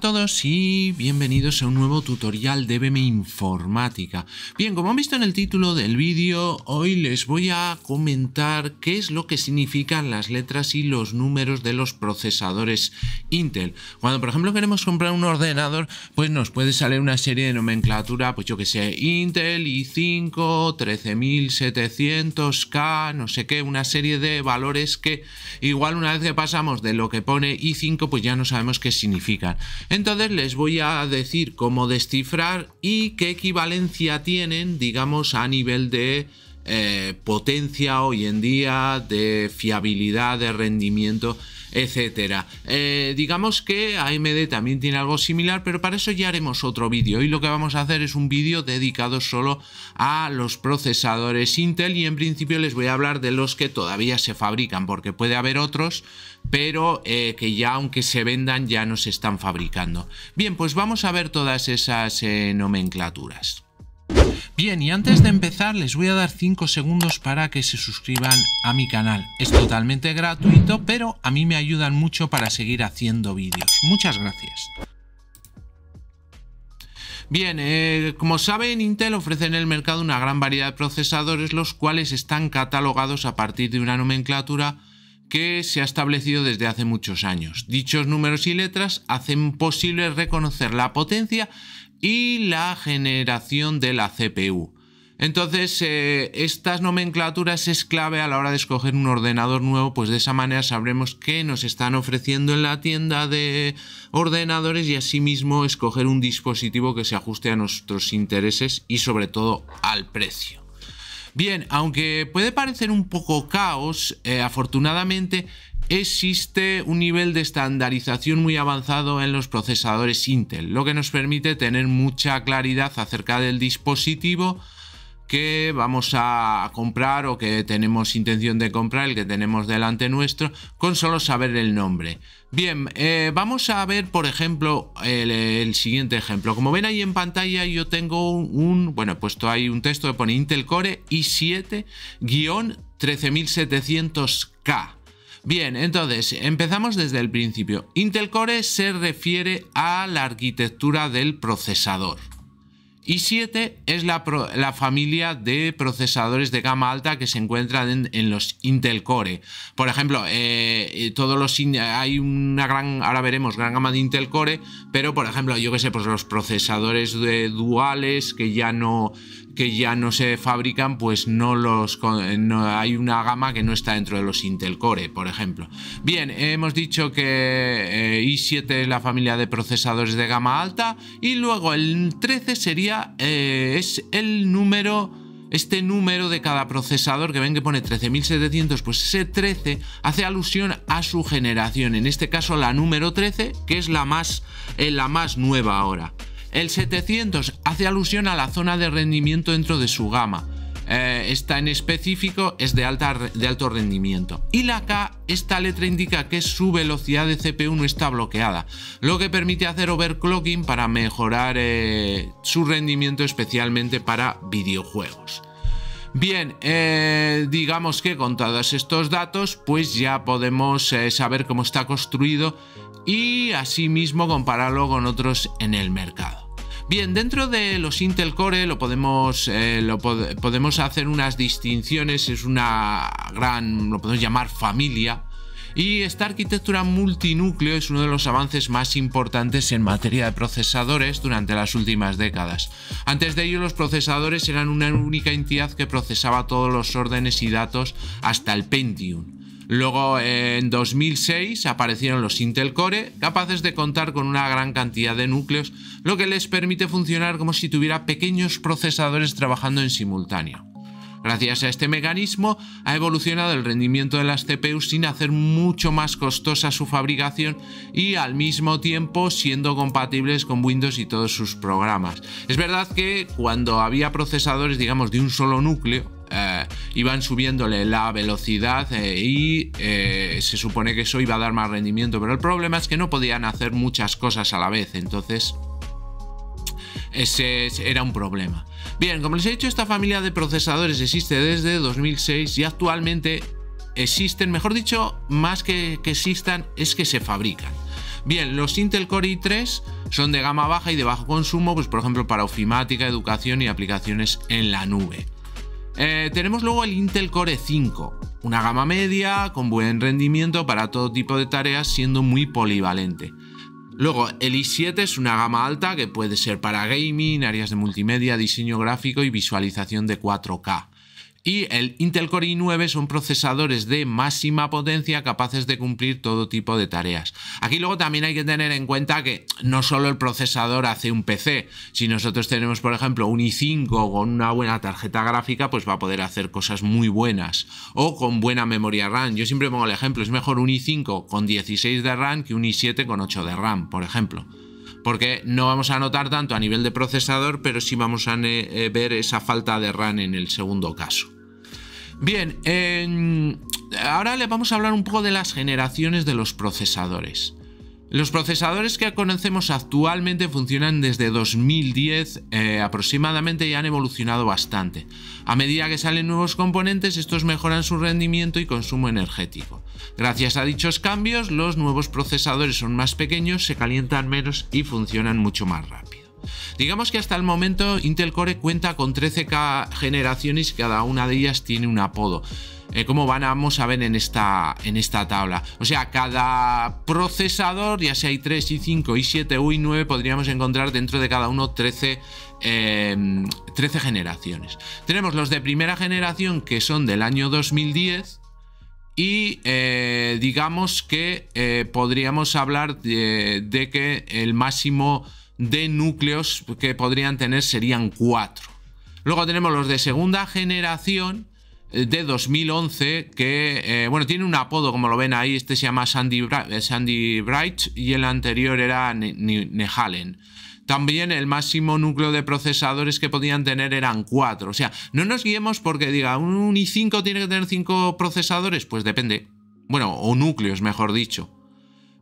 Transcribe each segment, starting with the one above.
todos y bienvenidos a un nuevo tutorial de BM Informática. Bien, como han visto en el título del vídeo, hoy les voy a comentar qué es lo que significan las letras y los números de los procesadores Intel. Cuando, por ejemplo, queremos comprar un ordenador, pues nos puede salir una serie de nomenclatura, pues yo que sé, Intel, i5, 13700K, no sé qué, una serie de valores que igual una vez que pasamos de lo que pone i5, pues ya no sabemos qué significan. Entonces les voy a decir cómo descifrar y qué equivalencia tienen, digamos, a nivel de eh, potencia hoy en día, de fiabilidad, de rendimiento etcétera. Eh, digamos que AMD también tiene algo similar, pero para eso ya haremos otro vídeo. y lo que vamos a hacer es un vídeo dedicado solo a los procesadores Intel y en principio les voy a hablar de los que todavía se fabrican, porque puede haber otros, pero eh, que ya aunque se vendan ya no se están fabricando. Bien, pues vamos a ver todas esas eh, nomenclaturas. Bien, y antes de empezar les voy a dar 5 segundos para que se suscriban a mi canal. Es totalmente gratuito, pero a mí me ayudan mucho para seguir haciendo vídeos. Muchas gracias. Bien, eh, como saben, Intel ofrece en el mercado una gran variedad de procesadores, los cuales están catalogados a partir de una nomenclatura que se ha establecido desde hace muchos años. Dichos números y letras hacen posible reconocer la potencia y la generación de la CPU. Entonces, eh, estas nomenclaturas es clave a la hora de escoger un ordenador nuevo, pues de esa manera sabremos qué nos están ofreciendo en la tienda de ordenadores y asimismo escoger un dispositivo que se ajuste a nuestros intereses y sobre todo al precio. Bien, aunque puede parecer un poco caos, eh, afortunadamente existe un nivel de estandarización muy avanzado en los procesadores Intel, lo que nos permite tener mucha claridad acerca del dispositivo que vamos a comprar o que tenemos intención de comprar, el que tenemos delante nuestro, con solo saber el nombre. Bien, eh, vamos a ver, por ejemplo, el, siguiente ejemplo. Como ven ahí en pantalla, yo tengo un, bueno, puesto ahí un texto que pone Intel Core i7-13700K. Bien, entonces empezamos desde el principio. Intel Core se refiere a la arquitectura del procesador. Y 7 es la, familia de procesadores de gama alta que se encuentran en, los Intel Core. Por ejemplo, eh, eh, todos los hay una gran, ahora veremos, gran gama de Intel Core, pero por ejemplo, yo que sé, pues los procesadores duales que ya no que ya no se fabrican, pues no los eh, hay una gama que no está dentro de los Intel Core, por ejemplo. Bien, hemos dicho que eh, i7 es la familia de procesadores de gama alta y luego el 13 sería eh, es el número este número de cada procesador que ven que pone 13700, pues ese 13 hace alusión a su generación, en este caso la número 13, que es la más, la más nueva ahora. El 700 hace alusión a la zona de rendimiento dentro de su gama. Eh, esta en específico es de, alta, de alto rendimiento. Y la K, esta letra indica que su velocidad de CPU no está bloqueada, lo que permite hacer overclocking para mejorar eh, su rendimiento especialmente para videojuegos. Bien, eh, digamos que con todos estos datos, pues ya podemos saber cómo está construido y asimismo compararlo con otros en el mercado. Bien, dentro de los Intel Core lo podemos, eh, podemos hacer unas distinciones, es una gran, lo podemos llamar familia. Y esta arquitectura multinúcleo es uno de los avances más importantes en materia de procesadores durante las últimas décadas. Antes de ello, los procesadores eran una única entidad que procesaba todos los órdenes y datos hasta el Pentium. Luego, en 2006, aparecieron los Intel Core, capaces de contar con una gran cantidad de núcleos, lo que les permite funcionar como si tuviera pequeños procesadores trabajando en simultáneo. Gracias a este mecanismo ha evolucionado el rendimiento de las CPU sin hacer mucho más costosa su fabricación y al mismo tiempo siendo compatibles con Windows y todos sus programas. Es verdad que cuando había procesadores digamos de un solo núcleo, eh, iban subiéndole la velocidad eh, y eh, se supone que eso iba a dar más rendimiento, pero el problema es que no podían hacer muchas cosas a la vez, entonces ese era un problema. Bien, como les he dicho, esta familia de procesadores existe desde 2006 y actualmente existen, mejor dicho, más que, existan, es que se fabrican. Bien, los Intel Core i3 son de gama baja y de bajo consumo, pues por ejemplo para ofimática, educación y aplicaciones en la nube. Eh, tenemos luego el Intel Core 5, una gama media con buen rendimiento para todo tipo de tareas siendo muy polivalente. Luego, el i7 es una gama alta que puede ser para gaming, áreas de multimedia, diseño gráfico y visualización de 4K y el Intel Core i9 son procesadores de máxima potencia capaces de cumplir todo tipo de tareas. Aquí luego también hay que tener en cuenta que no solo el procesador hace un PC, si nosotros tenemos por ejemplo un i5 con una buena tarjeta gráfica pues va a poder hacer cosas muy buenas o con buena memoria RAM. Yo siempre pongo el ejemplo, es mejor un i5 con 16 de RAM que un i7 con 8 de RAM, por ejemplo porque no vamos a notar tanto a nivel de procesador, pero sí vamos a eh, ver esa falta de RAM en el segundo caso. Bien, ahora le vamos a hablar un poco de las generaciones de los procesadores. Los procesadores que conocemos actualmente funcionan desde 2010 eh, aproximadamente y han evolucionado bastante. A medida que salen nuevos componentes, estos mejoran su rendimiento y consumo energético. Gracias a dichos cambios, los nuevos procesadores son más pequeños, se calientan menos y funcionan mucho más rápido. Digamos que hasta el momento Intel Core cuenta con 13 k generaciones y cada una de ellas tiene un apodo eh, cómo van a ver en esta, en esta tabla. O sea, cada procesador, ya sea i3, i5, i7 y i9, podríamos encontrar dentro de cada uno 13 13 em, generaciones. Tenemos los de primera generación que son del año 2010 y eh, digamos que eh, podríamos hablar de, de, que el máximo de núcleos que podrían tener serían 4. Luego tenemos los de segunda generación eh, de 2011 que, eh, bueno, tiene un apodo como lo ven ahí, este se llama Sandy, eh, Sandy Bright y el anterior era Nehalen. También el máximo núcleo de procesadores que podían tener eran 4. O sea, no nos guiemos porque diga, un i5 tiene que tener 5 procesadores, pues depende. Bueno, o núcleos, mejor dicho.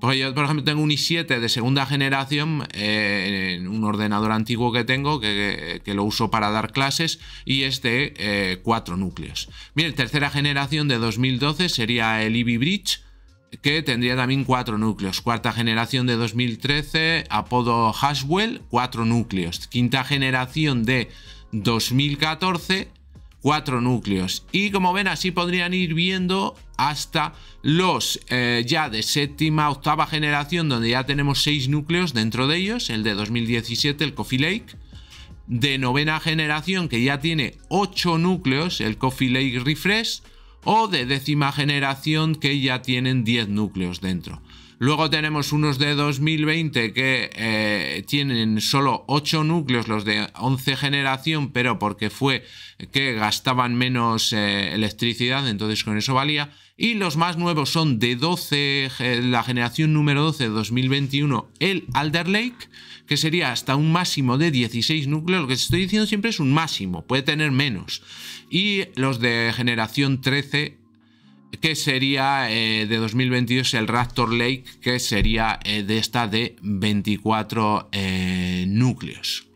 Pues yo, por ejemplo, tengo un i7 de segunda generación, eh, en un ordenador antiguo que tengo, que, lo uso para dar clases, y este de eh, cuatro núcleos. Bien, tercera generación de 2012 sería el Ivy Bridge, que tendría también cuatro núcleos. Cuarta generación de 2013, apodo Haswell, cuatro núcleos. Quinta generación de 2014, cuatro núcleos. Y como ven, así podrían ir viendo hasta los eh, ya de séptima, octava generación, donde ya tenemos seis núcleos dentro de ellos, el de 2017, el Coffee Lake. De novena generación, que ya tiene ocho núcleos, el Coffee Lake Refresh. O de décima generación, que ya tienen 10 núcleos dentro. Luego tenemos unos de 2020 que eh, tienen solo 8 núcleos, los de 11 generación, pero porque fue que gastaban menos eh, electricidad, entonces con eso valía. Y los más nuevos son de 12, eh, la generación número 12 de 2021, el Alder Lake, que sería hasta un máximo de 16 núcleos. Lo que estoy diciendo siempre es un máximo, puede tener menos. Y los de generación 13 que sería eh, de 2022 el Raptor Lake, que sería eh, de esta de 24 eh, núcleos.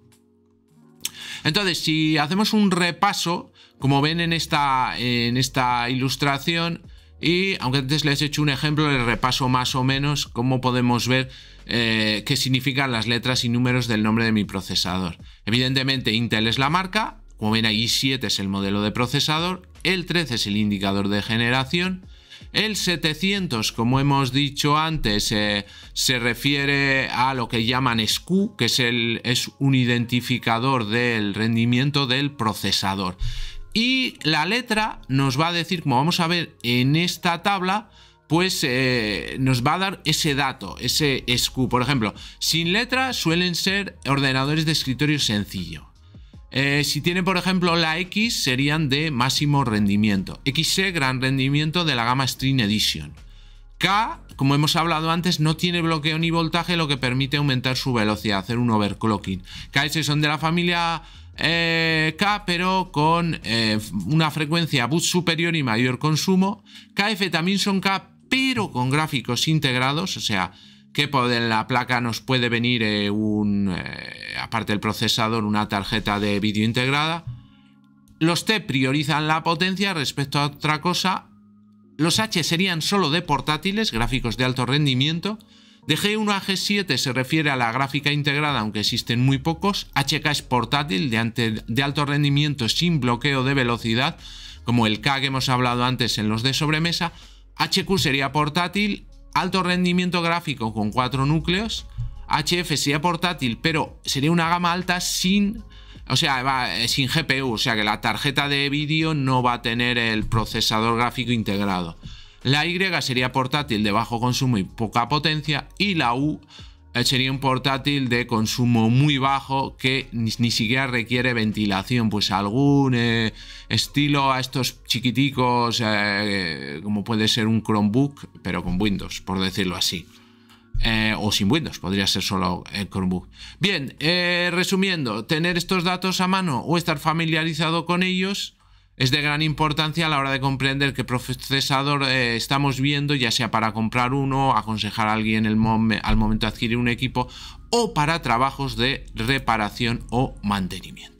Entonces, si hacemos un repaso, como ven en esta, en esta ilustración, y aunque antes les he hecho un ejemplo, les repaso más o menos cómo podemos ver qué significan las letras y números del nombre de mi procesador. Evidentemente, Intel es la marca, como ven, ahí, 7 es el modelo de procesador, el 13 es el indicador de generación, el 700, como hemos dicho antes, eh, se refiere a lo que llaman SKU, que es, un identificador del rendimiento del procesador. Y la letra nos va a decir, como vamos a ver en esta tabla, pues eh, nos va a dar ese dato, ese SKU. Por ejemplo, sin letra suelen ser ordenadores de escritorio sencillo. Eh, si tiene, por ejemplo, la X, serían de máximo rendimiento. xe gran rendimiento de la gama Stream Edition. K, como hemos hablado antes, no tiene bloqueo ni voltaje, lo que permite aumentar su velocidad, hacer un overclocking. KS son de la familia eh, K, pero con eh, una frecuencia bus superior y mayor consumo. KF también son K, pero con gráficos integrados, o sea, que por la placa nos puede venir un aparte del procesador, una tarjeta de vídeo integrada. Los T priorizan la potencia respecto a otra cosa. Los H serían solo de portátiles, gráficos de alto rendimiento. De G1 a G7 se refiere a la gráfica integrada, aunque existen muy pocos. HK es portátil de, alto rendimiento sin bloqueo de velocidad, como el K que hemos hablado antes en los de sobremesa. HQ sería portátil, alto rendimiento gráfico con cuatro núcleos. HF sería portátil, pero sería una gama alta sin o sea, eh, sin GPU, o sea que la tarjeta de vídeo no va a tener el procesador gráfico integrado. La Y sería portátil de bajo consumo y poca potencia y la U eh, sería un portátil de consumo muy bajo que ni, siquiera requiere ventilación, pues algún eh, estilo a estos chiquiticos como puede ser un Chromebook, pero con Windows, por decirlo así. Eh, o sin Windows, podría ser solo el eh, Chromebook. Bien, eh, resumiendo, tener estos datos a mano o estar familiarizado con ellos es de gran importancia a la hora de comprender qué procesador estamos viendo, ya sea para comprar uno, aconsejar a alguien al momento de adquirir un equipo o para trabajos de reparación o mantenimiento.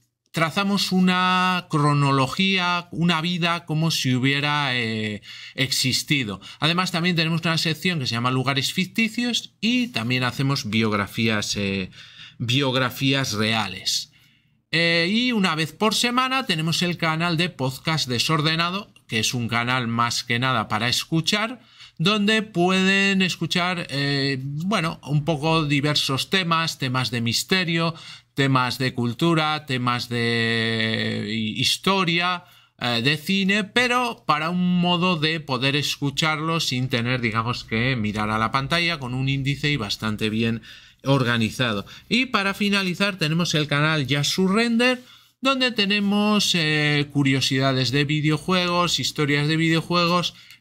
trazamos una cronología, una vida como si hubiera eh, existido. Además, también tenemos una sección que se llama Lugares Ficticios y también hacemos biografías, eh, biografías reales. Eh, y una vez por semana tenemos el canal de podcast desordenado, que es un canal más que nada para escuchar, donde pueden escuchar, bueno, un poco diversos temas, temas de misterio, temas de cultura, temas de eh, historia, eh, de cine, pero para un modo de poder escucharlo sin tener, digamos, que mirar a la pantalla con un índice y bastante bien organizado. Y para finalizar tenemos el canal Ya Render, donde tenemos eh, curiosidades de videojuegos, historias de videojuegos